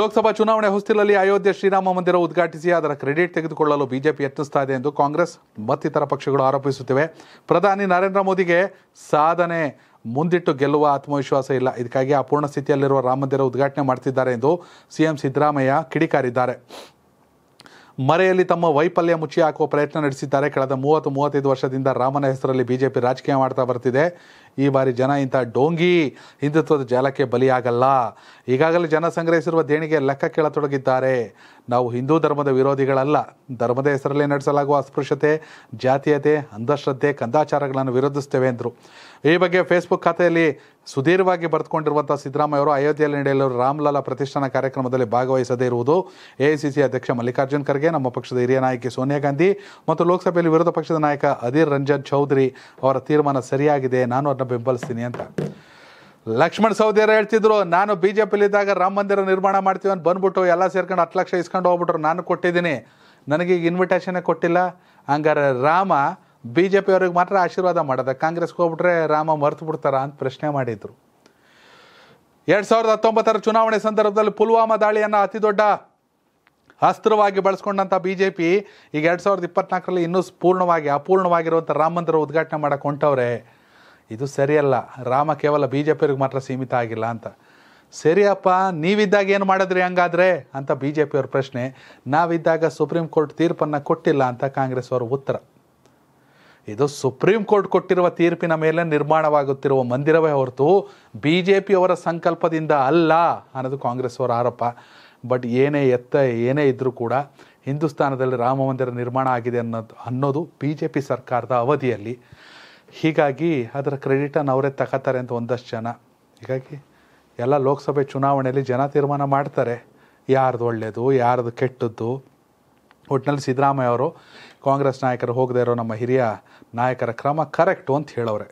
ಲೋಕಸಭಾ ಚುನಾವಣೆ ಹೊಸ್ತಿಲಲ್ಲಿ ಅಯೋಧ್ಯೆ ಶ್ರೀರಾಮ ಮಂದಿರ ಉದ್ಘಾಟಿಸಿ ಅದರ ಕ್ರೆಡಿಟ್ ತೆಗೆದುಕೊಳ್ಳಲು ಬಿಜೆಪಿ ಯತ್ನಿಸ್ತಾ ಇದೆ ಎಂದು ಕಾಂಗ್ರೆಸ್ ಮತ್ತಿತರ ಪಕ್ಷಗಳು ಆರೋಪಿಸುತ್ತಿವೆ ಪ್ರಧಾನಿ ನರೇಂದ್ರ ಮೋದಿಗೆ ಸಾಧನೆ ಮುಂದಿಟ್ಟು ಗೆಲ್ಲುವ ಆತ್ಮವಿಶ್ವಾಸ ಇಲ್ಲ ಇದಕ್ಕಾಗಿ ಅಪೂರ್ಣ ಸ್ಥಿತಿಯಲ್ಲಿರುವ ರಾಮ ಮಂದಿರ ಉದ್ಘಾಟನೆ ಮಾಡ್ತಿದ್ದಾರೆ ಎಂದು ಸಿಎಂ ಸಿದ್ದರಾಮಯ್ಯ ಕಿಡಿಕಾರಿದ್ದಾರೆ ಮರೆಯಲ್ಲಿ ತಮ್ಮ ವೈಫಲ್ಯ ಮುಚ್ಚಿ ಹಾಕುವ ಪ್ರಯತ್ನ ನಡೆಸಿದ್ದಾರೆ ಕಳೆದ ಮೂವತ್ತು ಮೂವತ್ತೈದು ವರ್ಷದಿಂದ ರಾಮನ ಹೆಸರಲ್ಲಿ ಬಿಜೆಪಿ ರಾಜಕೀಯ ಮಾಡ್ತಾ ಬರ್ತಿದೆ ಈ ಬಾರಿ ಜನ ಇಂಥ ಡೋಂಗಿ ಹಿಂದುತ್ವದ ಜಾಲಕ್ಕೆ ಬಲಿಯಾಗಲ್ಲ ಈಗಾಗಲೇ ಜನ ಸಂಗ್ರಹಿಸಿರುವ ದೇಣಿಗೆ ಲೆಕ್ಕ ಕೇಳತೊಡಗಿದ್ದಾರೆ ನಾವು ಹಿಂದೂ ಧರ್ಮದ ವಿರೋಧಿಗಳಲ್ಲ ಧರ್ಮದ ಹೆಸರಲ್ಲಿ ನಡೆಸಲಾಗುವ ಅಸ್ಪೃಶ್ಯತೆ ಜಾತೀಯತೆ ಅಂಧಶ್ರದ್ಧೆ ಕಂದಾಚಾರಗಳನ್ನು ವಿರೋಧಿಸ್ತೇವೆ ಎಂದರು ಈ ಬಗ್ಗೆ ಫೇಸ್ಬುಕ್ ಖಾತೆಯಲ್ಲಿ ಸುದೀರ್ಘವಾಗಿ ಬರೆದುಕೊಂಡಿರುವಂಥ ಸಿದ್ದರಾಮಯ್ಯ ಅವರು ಅಯೋಧ್ಯೆಯಲ್ಲಿ ನಡೆಯಲಿರುವ ರಾಮ್ಲಾಲಾ ಪ್ರತಿಷ್ಠಾನ ಕಾರ್ಯಕ್ರಮದಲ್ಲಿ ಭಾಗವಹಿಸದೇ ಇರುವುದು ಎಐಸಿಸಿ ಅಧ್ಯಕ್ಷ ಮಲ್ಲಿಕಾರ್ಜುನ್ ಖರ್ಗೆ ನಮ್ಮ ಪಕ್ಷದ ಹಿರಿಯ ನಾಯಕಿ ಸೋನಿಯಾ ಗಾಂಧಿ ಮತ್ತು ಲೋಕಸಭೆಯಲ್ಲಿ ವಿರೋಧ ಪಕ್ಷದ ನಾಯಕ ಅಧೀರ್ ರಂಜನ್ ಚೌಧರಿ ಅವರ ತೀರ್ಮಾನ ಸರಿಯಾಗಿದೆ ನಾನು ಅದನ್ನು ಬೆಂಬಲಿಸ್ತೀನಿ ಅಂತ ಲಕ್ಷ್ಮಣ್ ಸೌದಿಯರು ಹೇಳ್ತಿದ್ರು ನಾನು ಬಿ ಜೆ ಪಿಲಿದ್ದಾಗ ರಾಮ ಮಂದಿರ ನಿರ್ಮಾಣ ಮಾಡ್ತೀವಿ ಅಂತ ಬಂದ್ಬಿಟ್ಟು ಎಲ್ಲ ಸೇರ್ಕೊಂಡು ಹತ್ತು ಲಕ್ಷ ಇಸ್ಕೊಂಡು ಹೋಗ್ಬಿಟ್ರು ನಾನು ಕೊಟ್ಟಿದ್ದೀನಿ ನನಗೀಗ ಇನ್ವಿಟೇಷನ್ ಕೊಟ್ಟಿಲ್ಲ ಹಂಗಾರೆ ರಾಮ ಬಿ ಜೆ ಪಿಯವ್ರಿಗೆ ಮಾತ್ರ ಆಶೀರ್ವಾದ ಮಾಡೋದ ಕಾಂಗ್ರೆಸ್ಗೆ ಹೋಗ್ಬಿಟ್ರೆ ರಾಮ ಮರ್ತು ಬಿಡ್ತಾರ ಅಂತ ಪ್ರಶ್ನೆ ಮಾಡಿದ್ರು ಎರಡು ಸಾವಿರದ ಹತ್ತೊಂಬತ್ತರ ಚುನಾವಣೆ ಸಂದರ್ಭದಲ್ಲಿ ಪುಲ್ವಾಮಾ ದಾಳಿಯನ್ನು ಅತಿ ದೊಡ್ಡ ಅಸ್ತ್ರವಾಗಿ ಬಳಸ್ಕೊಂಡಂಥ ಬಿ ಜೆ ಪಿ ಈಗ ಎರಡು ಸಾವಿರದ ಇಪ್ಪತ್ನಾಲ್ಕರಲ್ಲಿ ಇನ್ನೂ ಪೂರ್ಣವಾಗಿ ಅಪೂರ್ಣವಾಗಿರುವಂಥ ರಾಮ ಮಂದಿರ ಉದ್ಘಾಟನೆ ಮಾಡಕ್ಕೆ ಹೊಂಟವ್ರೆ ಇದು ಸರಿಯಲ್ಲ ರಾಮ ಕೇವಲ ಬಿ ಜೆ ಪಿಯವ್ರಿಗೆ ಮಾತ್ರ ಸೀಮಿತ ಆಗಿಲ್ಲ ಅಂತ ಸರಿಯಪ್ಪ ನೀವಿದ್ದಾಗ ಏನು ಮಾಡಿದ್ರಿ ಹಂಗಾದ್ರೆ ಅಂತ ಬಿ ಜೆ ಪಿಯವ್ರ ಪ್ರಶ್ನೆ ನಾವಿದ್ದಾಗ ಸುಪ್ರೀಂ ಕೋರ್ಟ್ ತೀರ್ಪನ್ನು ಕೊಟ್ಟಿಲ್ಲ ಅಂತ ಕಾಂಗ್ರೆಸ್ ಅವರ ಉತ್ತರ ಇದು ಸುಪ್ರೀಂ ಕೋರ್ಟ್ ಕೊಟ್ಟಿರುವ ತೀರ್ಪಿನ ಮೇಲೆ ನಿರ್ಮಾಣವಾಗುತ್ತಿರುವ ಮಂದಿರವೇ ಹೊರತು ಬಿ ಜೆ ಪಿಯವರ ಸಂಕಲ್ಪದಿಂದ ಅಲ್ಲ ಅನ್ನೋದು ಕಾಂಗ್ರೆಸ್ ಅವರ ಆರೋಪ ಬಟ್ ಏನೇ ಎತ್ತ ಏನೇ ಇದ್ದರೂ ಕೂಡ ಹಿಂದೂಸ್ತಾನದಲ್ಲಿ ರಾಮ ಮಂದಿರ ನಿರ್ಮಾಣ ಆಗಿದೆ ಅನ್ನೋದು ಅನ್ನೋದು ಬಿ ಜೆ ಪಿ ಸರ್ಕಾರದ ಅವಧಿಯಲ್ಲಿ ಹೀಗಾಗಿ ಅದರ ಕ್ರೆಡಿಟನ್ನು ಅವರೇ ತಗೋತಾರೆ ಅಂತ ಒಂದಷ್ಟು ಜನ ಹೀಗಾಗಿ ಎಲ್ಲ ಲೋಕಸಭೆ ಚುನಾವಣೆಯಲ್ಲಿ ಜನ ತೀರ್ಮಾನ ಮಾಡ್ತಾರೆ ಯಾರ್ದು ಒಳ್ಳೆಯದು ಯಾರ್ದು ಕೆಟ್ಟದ್ದು ಒಟ್ಟಿನಲ್ಲಿ ಸಿದ್ದರಾಮಯ್ಯ ಅವರು ಕಾಂಗ್ರೆಸ್ ನಾಯಕರು ಹೋಗದೇ ಇರೋ ನಮ್ಮ ಹಿರಿಯ ನಾಯಕರ ಕ್ರಮ ಕರೆಕ್ಟು ಅಂತ ಹೇಳೋರೆ